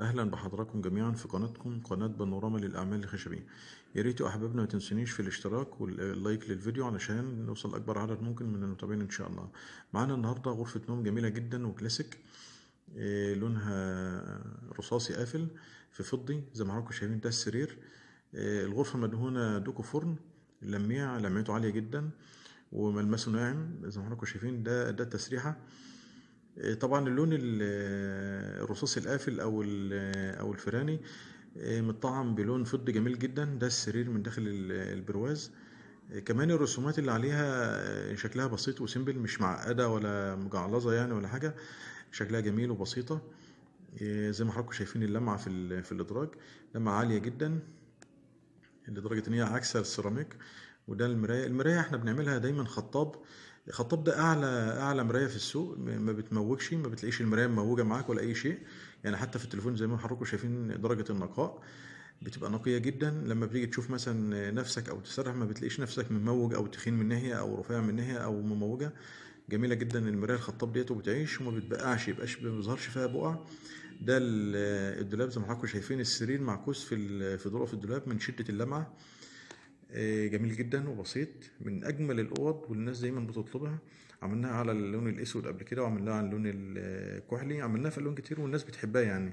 اهلا بحضراتكم جميعا في قناتكم قناه بانوراما للاعمال الخشبيه يا ريت احبابنا ما تنسونيش في الاشتراك واللايك للفيديو علشان نوصل اكبر عدد ممكن من المتابعين ان شاء الله معانا النهارده غرفه نوم جميله جدا وكلاسيك آه، لونها رصاصي قافل في فضي زي ما حضراتكم شايفين ده السرير آه، الغرفه مدهونه دوكو فرن لميع لمعته عاليه جدا وملمسه ناعم زي ما حضراتكم شايفين ده ده التسريحه آه، طبعا اللون آه، الرصاص القافل او آه، او الفراني متطعم بلون فضي جميل جدا ده السرير من داخل البرواز كمان الرسومات اللي عليها شكلها بسيط وسيمبل مش معقده ولا مجعلظه يعني ولا حاجه شكلها جميل وبسيطه زي ما حضراتكم شايفين اللمعه في في الادراج لمعه عاليه جدا لدرجه ان هي عكس السيراميك وده المرايه المرايه احنا بنعملها دايما خطاب الخطاب ده اعلى اعلى مرايه في السوق ما بتموجش ما بتلاقيش المرايه مموجه معاك ولا اي شيء يعني حتى في التليفون زي ما حضراتكم شايفين درجه النقاء بتبقى نقيه جدا لما بتيجي تشوف مثلا نفسك او تسرح ما بتلاقيش نفسك مموج او تخين من ناحيه او رفيع من ناحيه او مموجه جميله جدا المرايه الخطاب ديت وبتعيش وما بتبقعش يبقاش ما بيظهرش فيها بقع ده الدولاب زي ما حضراتكم شايفين السرير معكوس في في ظروف الدولاب من شده اللمعه آه، جميل جدا وبسيط من اجمل الاوض والناس دايما بتطلبها عملناها على اللون الاسود قبل كده وعملناها على اللون الكحلي عملناها في الوان كتير والناس بتحبها يعني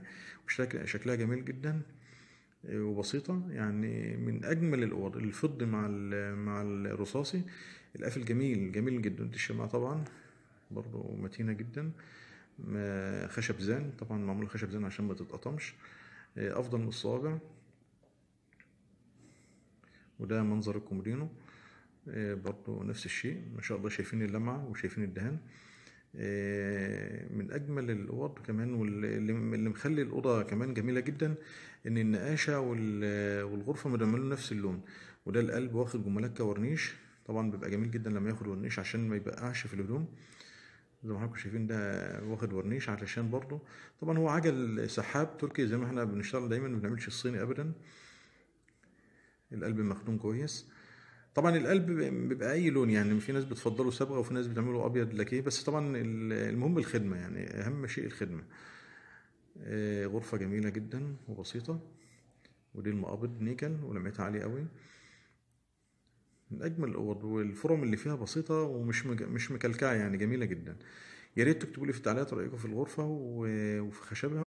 وشكلها جميل جدا آه، وبسيطه يعني من اجمل الاوض الفضي مع مع الرصاصي القفل جميل جميل جدا الشماعه طبعا برضو متينه جدا خشب زان طبعا معمول خشب زان عشان ما تتقطمش آه، افضل من الصوابع وده منظر الكومودينو آه، برضو نفس الشيء ما شاء الله شايفين اللمعة وشايفين الدهان آه، من أجمل الأوض كمان واللي مخلي الأوضة كمان جميلة جدا إن النقاشة والغرفة مدملين نفس اللون وده القلب واخد جمالات كورنيش طبعا بيبقى جميل جدا لما ياخد ورنيش عشان ما يبقعش في الهدوم زي ما حضراتكم شايفين ده واخد ورنيش علشان برضه طبعا هو عجل سحاب تركي زي ما احنا بنشتغل دايما ما بنعملش الصيني ابدا القلب مخدوم كويس طبعا القلب بيبقى اي لون يعني في ناس بتفضله صبغه وفي ناس بتعمله ابيض لكيه بس طبعا المهم الخدمه يعني اهم شيء الخدمه آه، غرفه جميله جدا وبسيطه ودي المقابض نيكل ولمعتها عاليه قوي من اجمل الاوض والفرم اللي فيها بسيطه ومش مج... مش مكلكعه يعني جميله جدا يا ريت تكتبوا لي في التعليقات رايكم في الغرفه وفي خشبها